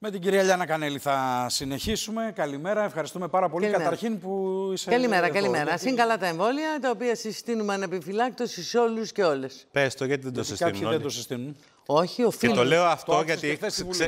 Με την κυρία Λιάννα Κανέλη θα συνεχίσουμε. Καλημέρα, ευχαριστούμε πάρα πολύ. Καλημέρα. Καταρχήν που είσαι. Καλημέρα, εδώ, καλημέρα. Γιατί... Συν καλά τα εμβόλια, τα οποία συστήνουμε ανεπιφυλάκτως σε όλους και όλες. Πες το, γιατί δεν το συστήνουν. Κάποιοι όλοι. δεν το συστήνουν. Όχι, οφείλουν. Και το λέω αυτό το γιατί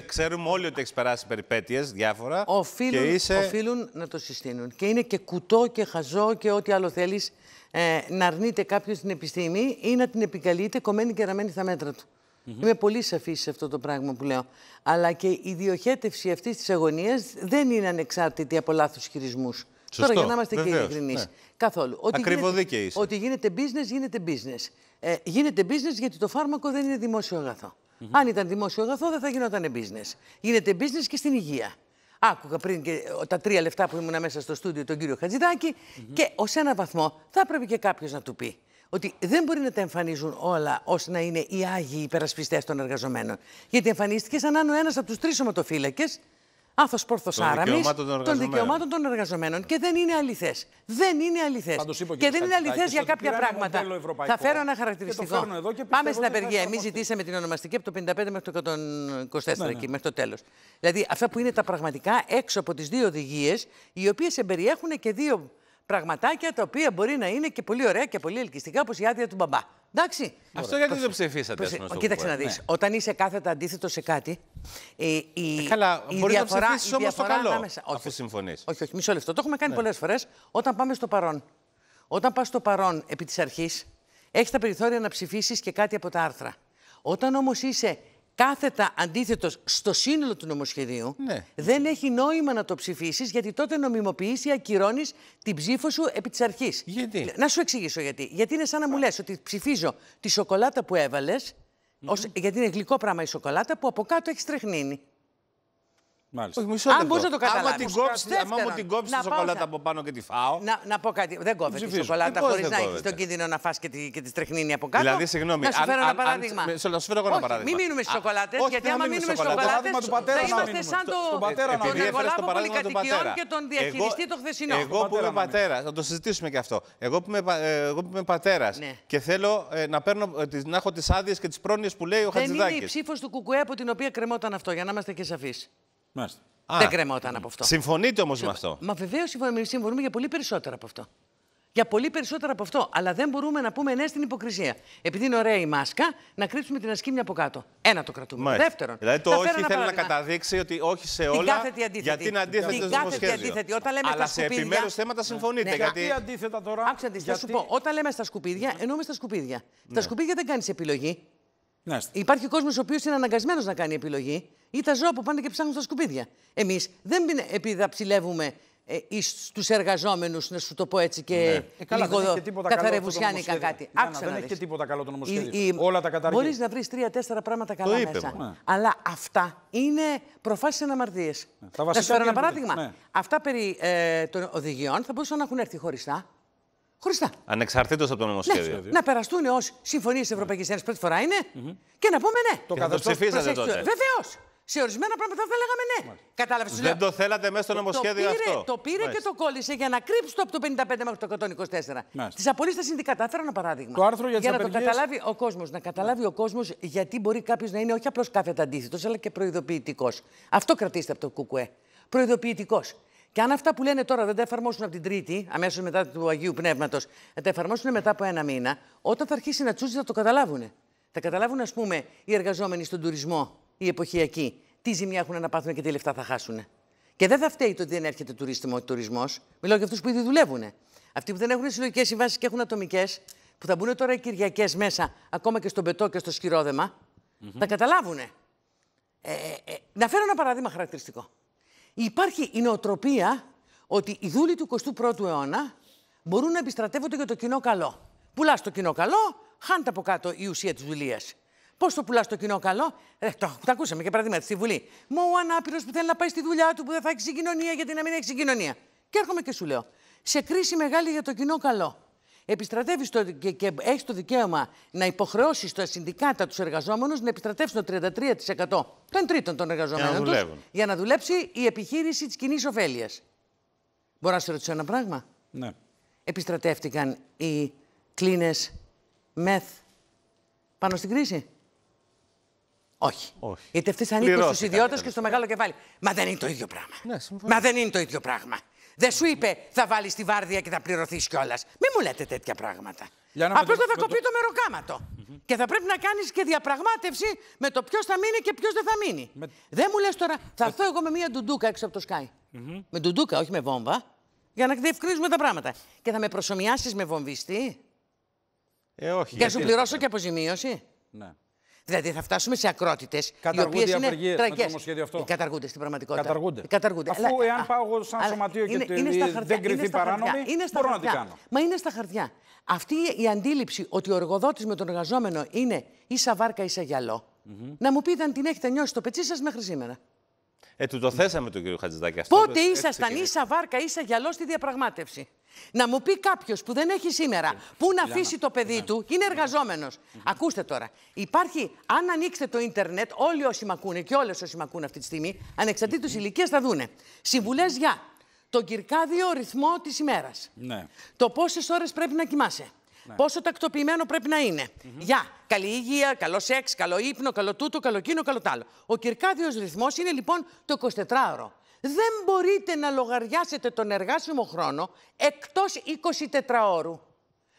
ξέρουμε όλοι ότι έχεις περάσει περιπέτειες διάφορα. Οφείλουν, και είσαι... οφείλουν να το συστήνουν. Και είναι και κουτό και χαζό και ό,τι άλλο θέλεις ε, να αρνείται κάποιος την επιστήμη ή να την επικαλείται κομμένη και ραμμένη στα μέτρα του hmm Είμαι πολύ σαφής σε αυτό το πράγμα που λέω. Αλλά και η διοχέτευση αυτής της αγωνίας δεν είναι ανεξάρτητη από λάθος χειρισμούς. Τώρα για να είμαστε και ειλικρινείς. Ναι. Καθόλου. Ότι γίνεται, Ότι γίνεται business, γίνεται business. Ε, γίνεται business γιατί το φάρμακο δεν είναι δημόσιο Αν ήταν δημόσιο αγαθό δεν θα γινόταν business. Γίνεται business και στην υγεία. Άκουγα πριν και ε, τα τρία λεφτά που ήμουν μέσα στο στούντιο τον κύριο και ως ένα βαθμό θα έπρεπε και κάποιος να του πει ότι δεν μπορεί να τα εμφανίζουν όλα ώστε να είναι οι άγιοι υπερασπιστές των εργαζομένων. Γιατί εμφανίστηκε σαν να είναι ένας από τους τρεις σωματοφύλακες, άθος πόρθος άραμη, των δικαιωμάτων των εργαζομένων. Και δεν είναι αληθές. Δεν είναι αληθές. Και δεν είναι αληθές για κάποια πράγματα. Θα φέρω ένα χαρακτηριστικό. Πάμε στην απεργία. Εμεί ζητήσαμε την ονομαστική από το 55 μέχρι το 124 ναι, ναι. μέχρι το τέλος. Δηλαδή αυτά που είναι τα πραγματικά έξω από τις δύο οδηγίες, οι οποίες εμπεριέχουν και δύο πραγματάκια τα οποία μπορεί να είναι και πολύ ωραία και πολύ ελκυστικά, όπως η άδεια του μπαμπά. Εντάξει. Αυτό γιατί δεν το ψηφίσατε, πούμε. Κοίταξε να δεις. Ε, ναι. Όταν είσαι κάθετα αντίθετο σε κάτι. Ε, η, η, ε, Καλά, η μπορεί διαφορά, να ψηφίσεις όμως το καλό. Ανάμεσα... Αφού όχι, Όχι, όχι, μισό λεπτό. Το έχουμε κάνει ναι. πολλές φορές. Όταν πάμε στο παρόν. Όταν πας στο παρόν επί της αρχής, έχεις τα περιθώρια να ψηφίσεις και κάτι από τα άρθρα. Όταν όμως είσαι κάθετα αντίθετος στο σύνολο του νομοσχεδίου, ναι. δεν έχει νόημα να το ψηφίσεις γιατί τότε νομιμοποιείς ή ακυρώνεις την ψήφο σου επί της αρχής. Γιατί. Να σου εξηγήσω γιατί. Γιατί είναι σαν να μου λες ότι ψηφίζω τη σοκολάτα που έβαλες, γιατί είναι γλυκό πράγμα η σοκολάτα, που από κάτω έχει τρεχνίνει. Μάλιστα. Αν μπορείς να το καταλάβει. Άμα την κόψεις τη σοκολάτα από πάνω και τη φάω. Να, να πω κάτι. Δεν κόβει τη σοκολάτα χωρίς να έχει τον κίνδυνο να φά και τη, και τη από κάτω. Δηλαδή, συγγνώμη. Να σου φέρω ένα παράδειγμα. Αν, να σου φέρω ένα παράδειγμα. Μην μείνουμε στις σοκολάτε. Γιατί άμα μείνουμε στι σοκολάτε θα είμαστε σαν τον εργολάβο πολυκατοικιών και τον διαχειριστή των χθεσινό. Εγώ που είμαι πατέρα, να το συζητήσουμε και αυτό. Εγώ που είμαι ε, πατέρας ναι. και θέλω ε, ε, να έχω τις άδειες και τις πρόνοιες που λέει ο Χατζηδάκη. Δεν είναι η ψήφος του Κουκουέ από την οποία κρεμόταν αυτό, για να είμαστε και σαφείς. Μάλιστα. Δεν κρεμόταν από αυτό. Συμφωνείτε όμως με ε, αυτό. Μα βεβαίως συμφωνούμε για πολύ περισσότερο από αυτό. Για πολύ περισσότερο από αυτό. Αλλά δεν μπορούμε να πούμε ναι στην υποκρισία. Επειδή είναι ωραία η μάσκα, να κρύψουμε την ασκήμια από κάτω. Ένα το κρατούμε. Μάλιστα. Δεύτερον. Δηλαδή το όχι θέλει να καταδείξει ότι όχι σε όλα. Γιατί είναι αντίθετη την κάθετη Αλλά σε επιμέρους θέματα συμφωνείτε. Ναι. Γιατί... γιατί αντίθετα τώρα. γιατί... σου πω. Όταν λέμε στα σκουπίδια, εννοούμε στα σκουπίδια. Ναι. σκουπίδια δεν κάνεις επιλογή. Ναστε. Υπάρχει κόσμος ο οποίος είναι αναγκασμένος να κάνει επιλογή ή τα ζώα που πάνε και ψάχνουν στα σκουπίδια. Εμείς δεν επιδαψιλεύουμε ε, στου εργαζόμενους, να σου το πω έτσι και ναι. ε, λίγο καθαρευουσιάνικα κάτι. να, δεν έχει και τίποτα καλό το ναι, ναι, νομοσχέδιο. Η, Όλα τα καταργεί. Μπορείς να βρεις τρία-τέσσερα πράγματα καλά μέσα. Αλλά αυτά είναι προφάσεις αναμαρτίες. Ναι. Θα σου φέρω ένα παράδειγμα. Αυτά περί ε, των οδηγιών θα μπορούσαν να έχουν έρθει χωριστά. Χωριστά. Ανεξαρτήτως από το νομοσχέδιο. Ναι, να περαστούν ω συμφωνίες της Ευρωπαϊκής Ένωσης πρώτη φορά είναι mm -hmm. και να πούμε ναι. Το, καταψηφίσατε τότε. Βεβαίως. Σε ορισμένα πράγματα θα λέγαμε ναι. Κατάλαβε. Δεν το θέλατε μέσα στο νομοσχέδιο το πήρε, αυτό. Το πήρε Μάλιστα. και το κόλλησε για να κρύψει το από το 55 μέχρι το 124. Τις απολύσεις είναι συνδικάτα. Έφερα ένα παράδειγμα. Το άρθρο για, για να το καταλάβει ο κόσμος. Να καταλάβει ο κόσμος γιατί μπορεί κάποιος να είναι όχι απλώς κάθετα αντίθετος, αλλά και προειδοποιητικός. Αυτό κρατήστε από το κουκουέ. Προειδοποιητικός. Και αν αυτά που λένε τώρα δεν τα εφαρμόσουν από την Τρίτη, αμέσως μετά του Αγίου Πνεύματος, να τα εφαρμόσουν μετά από ένα μήνα, όταν θα αρχίσει να τσούζει θα το καταλάβουν. Θα καταλάβουν, ας πούμε, οι εργαζόμενοι στον τουρισμό, οι εποχιακοί, τι ζημιά έχουν να πάθουν και τι λεφτά θα χάσουν. Και δεν θα φταίει το ότι δεν έρχεται τουρισμός. Μιλάω για αυτούς που ήδη δουλεύουν. Αυτοί που δεν έχουν συλλογικές συμβάσεις και έχουν ατομικές, που θα μπουν τώρα οι Κυριακές μέσα, ακόμα και στον πετό και στο σκυρόδεμα, mm θα καταλάβουν. Ε, ε, ε, να φέρω ένα παράδειγμα χαρακτηριστικό. Υπάρχει η νοοτροπία ότι οι δούλοι του 21ου αιώνα μπορούν να επιστρατεύονται για το κοινό καλό. Πουλάς το κοινό καλό, χάνεται από κάτω η ουσία της δουλεία. Πώς το πουλάς το κοινό καλό, ε, το, τα ακούσαμε και παραδείγματα στη Βουλή. Μα ο ανάπηρος που θέλει να πάει στη δουλειά του, που δεν θα έχει συγκοινωνία, γιατί να μην έχει συγκοινωνία. Και έρχομαι και σου λέω, σε κρίση μεγάλη για το κοινό καλό επιστρατεύεις το, και, και έχεις το δικαίωμα να υποχρεώσεις τα συνδικάτα τους εργαζόμενους να επιστρατεύσουν το 33% των τρίτων των εργαζομένων για να, για να δουλέψει η επιχείρηση της κοινής ωφέλειας. Μπορώ να σε ρωτήσω ένα πράγμα. Ναι. Επιστρατεύτηκαν οι κλίνες μεθ πάνω στην κρίση. Όχι. Όχι. Γιατί αυτές ανήκουν στους ιδιώτες και στο μεγάλο κεφάλι. Μα δεν είναι το ίδιο πράγμα. Ναι, Μα δεν είναι το ίδιο πράγμα. Δεν σου είπε θα βάλεις τη βάρδια και θα πληρωθείς κιόλας. Μην μου λέτε τέτοια πράγματα. Απλώ θα, θα κοπεί το, μεροκάματο. Και θα πρέπει να κάνεις και διαπραγμάτευση με το ποιος θα μείνει και ποιος δεν θα μείνει. Με... Δεν μου λες τώρα, θα έρθω εγώ με μία ντουντούκα έξω από το σκάι. Με ντουντούκα, όχι με βόμβα. Για να διευκρινίζουμε τα πράγματα. Και θα με προσωμιάσεις με βομβιστή. Ε, όχι. Και σου πληρώσω και αποζημίωση. Ναι. Δηλαδή θα φτάσουμε σε ακρότητες. Καταργούνται οι απεργίες με το νομοσχέδιο αυτό. Ε, καταργούνται στην πραγματικότητα. Καταργούνται. Ε, καταργούνται. Αφού εάν πάω εγώ σαν σωματείο και είναι, είναι δεν κρυθεί παράνομη, μπορώ να την κάνω. Μα είναι στα χαρτιά. Αυτή η αντίληψη ότι ο εργοδότης με τον εργαζόμενο είναι ίσα βάρκα ίσα γυαλό. Να μου πείτε αν την έχετε νιώσει το πετσί σας μέχρι σήμερα. Ε, του το θέσαμε τον κύριο Χατζηδάκη αυτό. Πότε ήσασταν ίσα βάρκα, ίσα γυαλό στη διαπραγμάτευση. Να μου πει κάποιος που δεν έχει σήμερα, ε, πού να αφήσει το παιδί του, είναι εργαζόμενος. Ακούστε τώρα. Υπάρχει, αν ανοίξετε το ίντερνετ, όλοι όσοι μ' ακούνε και όλες όσοι μ' ακούνε αυτή τη στιγμή, ανεξαρτήτως ηλικίας θα δούνε. Συμβουλές για τον κυρκάδιο ρυθμό της ημέρας. Ναι. Το πόσες ώρες πρέπει να κοιμάσαι. Ναι. Πόσο τακτοποιημένο πρέπει να είναι. Για καλή υγεία, καλό σεξ, καλό ύπνο, καλό τούτο, καλό κίνο, καλό Ο κυρκάδιος ρυθμός είναι λοιπόν το 24ωρο. Δεν μπορείτε να λογαριάσετε τον εργάσιμο χρόνο εκτός 24 ώρου.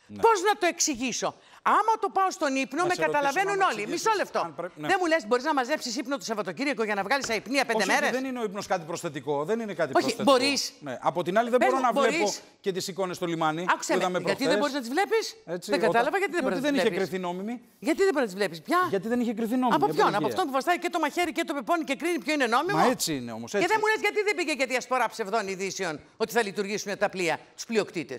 Ναι. Πώς να το εξηγήσω. Άμα το πάω στον ύπνο, με καταλαβαίνουν όλοι. Μισό λεπτό. Ναι. Δεν μου λες, μπορείς να μαζέψεις ύπνο το Σαββατοκύριακο για να βγάλεις αϊπνία πέντε μέρε. Δεν είναι ο ύπνος κάτι προσθετικό. Δεν είναι κάτι Όχι, Μπορείς. Ναι. Από την άλλη, δεν μπορώ να βλέπω και τις εικόνες στο λιμάνι. Άκουσε με. Γιατί δεν μπορείς να τις βλέπεις. Δεν κατάλαβα γιατί δεν μπορείς να τι βλέπει. Γιατί δεν είχε κρυθεί νόμιμη. Γιατί δεν μπορείς να τις βλέπεις. Πια. Γιατί δεν είχε κρυθεί νόμιμη. Από ποιον. Από αυτόν που βαστάει και το μαχαίρι και το πεπώνει και κρίνει ποιο είναι νόμιμο. Μα έτσι είναι όμως. Και δεν μου λες γιατί δεν πήγε και διασπορά ψευδών ειδήσεων ότι θα λειτουργήσουν τα πλοία τους πλειοκτήτες.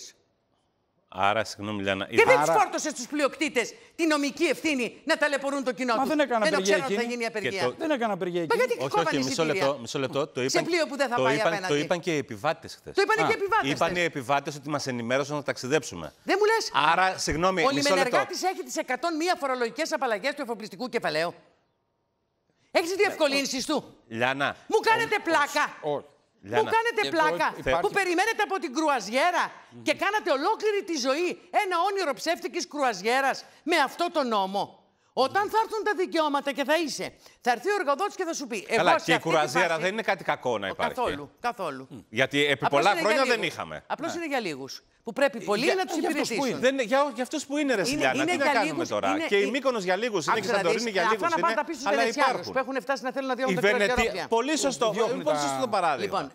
Άρα, συγγνώμη, Λιάννα. Και δεν Άρα... φόρτωσε στους πλειοκτήτες τη νομική ευθύνη να ταλαιπωρούν το κοινό του. Μα δεν έκανα απεργία. Δεν ξέρω θα γίνει απεργία. Το... Δεν έκανα απεργία. Μα γιατί όχι, όχι, μισό λεπτό, μισό λεπτό. Το είπαν, σε πλοίο που δεν θα το πάει είπαν, απέναντι. Το είπαν και οι επιβάτες χθες. Το είπαν Α, και οι επιβάτες. Είπαν οι επιβάτες ότι μας ενημέρωσαν να ταξιδέψουμε. Δεν μου λες. Άρα, συγγνώμη, Ο λιμενεργάτης έχει τις 101 φορολογικές απαλλαγές του εφοπλιστικού κεφαλαίου. Έχεις τι διευκολύνσει ε, του. Λιάννα. Μου κάνετε πλάκα. Που κάνετε πλάκα. Που περιμένετε από την κρουαζιέρα και κάνατε ολόκληρη τη ζωή ένα όνειρο ψεύτικης κρουαζιέρας με αυτό το νόμο. Όταν θα έρθουν τα δικαιώματα και θα είσαι θα έρθει ο εργοδότης και θα σου πει. Αλλά και η κουραζιέρα φάση... δεν είναι κάτι κακό να υπάρχει. Καθόλου. καθόλου. Mm. Γιατί επί Απλώς πολλά χρόνια δεν είχαμε. Απλώς ναι. είναι για λίγους. Που πρέπει ε, πολλοί για, να τους ε, υπηρετήσουν. για αυτούς που είναι ρεσιλιά, να τι να κάνουμε τώρα. Είναι, και η Μύκονος για λίγους είναι και η Σαντορίνη για λίγου. Αυτά να πάνε τα πίσω στου Βενετσιάνου που έχουν φτάσει να θέλουν να διώχνουν τα Πολύ σωστό. Ε, πολύ λοιπόν, σωστό το παράδειγμα.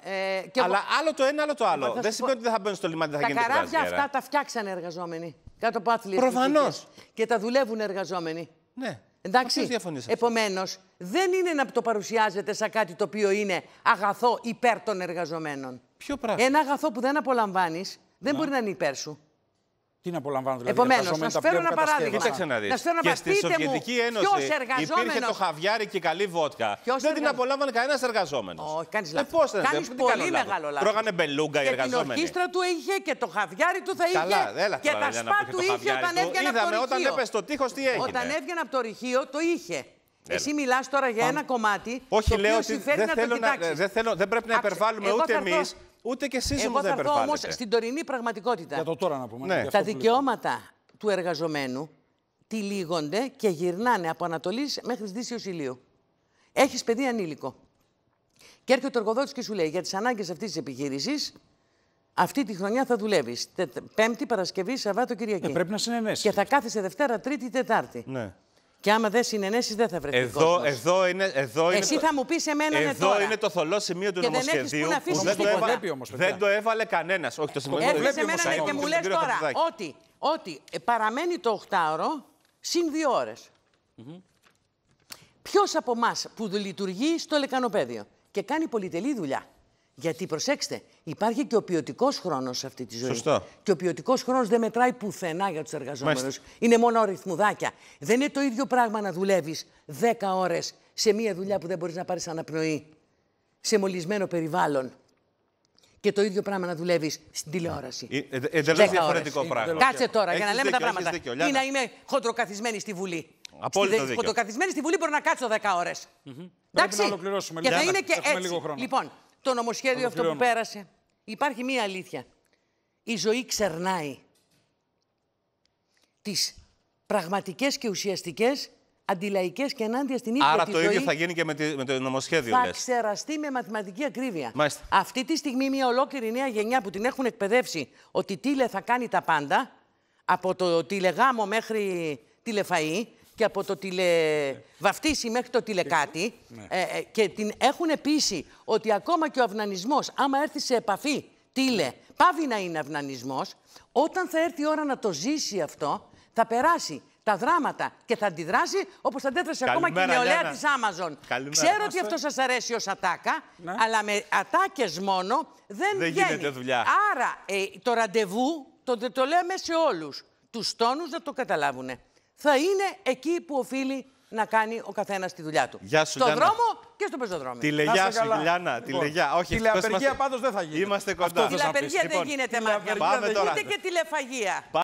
Λοιπόν, Αλλά άλλο το ένα, άλλο το άλλο. Λοιπόν, δεν σημαίνει ότι δεν θα μπαίνουν στο λιμάνι, δεν θα γίνεται Τα καράβια αυτά τα φτιάξαν εργαζόμενοι. Κάτω από άθλιες. Προφανώς. Και τα δουλεύουν εργαζόμενοι. Ναι. Εντάξει. Επομένως, δεν είναι να το παρουσιάζετε σαν κάτι το οποίο είναι αγαθό υπέρ των εργαζομένων. Ποιο πράγμα. Ένα αγαθό που δεν απολαμβάνεις δεν να. μπορεί να είναι υπέρ σου. Τι να απολαμβάνω δηλαδή. Επομένως, να σα φέρω ένα παράδειγμα. Κοίταξε να δεις. Και στη Σοβιετική Ένωση υπήρχε το χαβιάρι και η καλή βότκα. Ποιος δεν την απολάμβανε κανένας εργαζόμενος. Όχι, κάνεις ε, λάθος. κάνει πολύ μεγάλο λάθος. Τρώγανε μπελούγκα οι εργαζόμενοι. Και την ορχήστρα του είχε και το χαβιάρι του θα είχε. και τα σπά του είχε όταν έβγαινε από το ρηχείο. Όταν έβγαινε από το ρηχείο το είχε. Εσύ μιλάς τώρα για ένα κομμάτι. Όχι, το λέω δεν, να θέλω το να, δεν, θέλω, δεν πρέπει να υπερβάλλουμε ούτε εμείς, ούτε και εσείς δεν Εγώ θα έρθω όμως στην τωρινή πραγματικότητα. Για το τώρα να πούμε. Ναι. Τα δικαιώματα του εργαζομένου τυλίγονται και γυρνάνε από Ανατολής μέχρι Δύσεω Ηλίου. Έχεις παιδί ανήλικο. Και έρχεται ο εργοδότης και σου λέει για τις ανάγκες αυτής της επιχείρησης, αυτή τη χρονιά θα δουλεύεις. Πέμπτη, Παρασκευή, Σαββάτο, Κυριακή. Ε, πρέπει να συνενέσεις. Και θα κάθεσαι Δευτέρα, Τρίτη, Τετάρτη. Ναι. Και άμα δεν συνενέσεις, δεν θα βρεθεί. Εδώ, εδώ είναι. Εδώ Εσύ είναι θα μου πεις εμένα ναι, εδώ τώρα. Εδώ είναι το θολό σημείο του και νομοσχεδίου. Δεν, που να δεν, το έβα... όμως, δεν το έβαλε κανένας. Όχι, το συμβολικό δεν εμένα ναι, και μου λε τώρα ότι, ότι ε, παραμένει το 8ωρο συν δύο ώρες. Ποιος από εμάς που λειτουργεί στο λεκανοπέδιο και κάνει πολυτελή δουλειά γιατί προσέξτε, υπάρχει και ο ποιοτικός χρόνος σε αυτή τη ζωή. Σωστό. Και ο ποιοτικός χρόνος δεν μετράει πουθενά για τους εργαζόμενους. Είναι μόνο ρυθμουδάκια. Δεν είναι το ίδιο πράγμα να δουλεύεις 10 ώρες σε μία δουλειά που δεν μπορείς να πάρεις αναπνοή, σε μολυσμένο περιβάλλον. Και το ίδιο πράγμα να δουλεύεις στην τηλεόραση. Ε, ε, ε, Εντελώς διαφορετικό πράγμα. Κάτσε τώρα για να λέμε τα πράγματα. Δίκιο, Ή να είμαι χοντροκαθισμένη στη Βουλή. Απόλυτα Χοντροκαθισμένη στη Βουλή μπορώ να κάτσω 10 ώρες. Mm -hmm. Πρέπει να ολοκληρώσουμε. Και είναι Λίγο Λοιπόν, το νομοσχέδιο αυτό που πέρασε. Υπάρχει μία αλήθεια. Η ζωή ξερνάει τις πραγματικές και ουσιαστικές αντιλαϊκές και ενάντια στην ίδια Άρα το ίδιο θα γίνει και με, το νομοσχέδιο. Θα ξεραστεί με μαθηματική ακρίβεια. Αυτή τη στιγμή μια ολόκληρη νέα γενιά που την έχουν εκπαιδεύσει ότι τίλε θα κάνει τα πάντα, από το τηλεγάμο μέχρι τηλεφαΐ, και από το τηλεβαφτίσι μέχρι το τηλεκάτι ναι. ε, ε, και την έχουν πείσει ότι ακόμα και ο αυνανισμός, άμα έρθει σε επαφή τηλε, πάβει να είναι αυνανισμός, όταν θα έρθει η ώρα να το ζήσει αυτό, θα περάσει τα δράματα και θα αντιδράσει όπως αντέδρασε ακόμα και η νεολαία της Amazon. Ξέρω ότι αυτός σας αρέσει ως ατάκα, ναι. αλλά με ατάκες μόνο δεν, γίνεται δουλειά. Άρα ε, το ραντεβού το, το λέμε σε όλους. Τους τόνους να το καταλάβουνε θα είναι εκεί που οφείλει να κάνει ο καθένας τη δουλειά του. Γεια σου, Στον δρόμο και στο πεζοδρόμιο. Τη λεγιά σου, Γιάννα. τη λοιπόν, λεγιά. Όχι, πάντως δεν θα γίνει. Είμαστε κοντά. Τηλεαπεργία δεν γίνεται, λοιπόν, Μάρια. Πάμε τώρα. Ούτε και τηλεφαγία.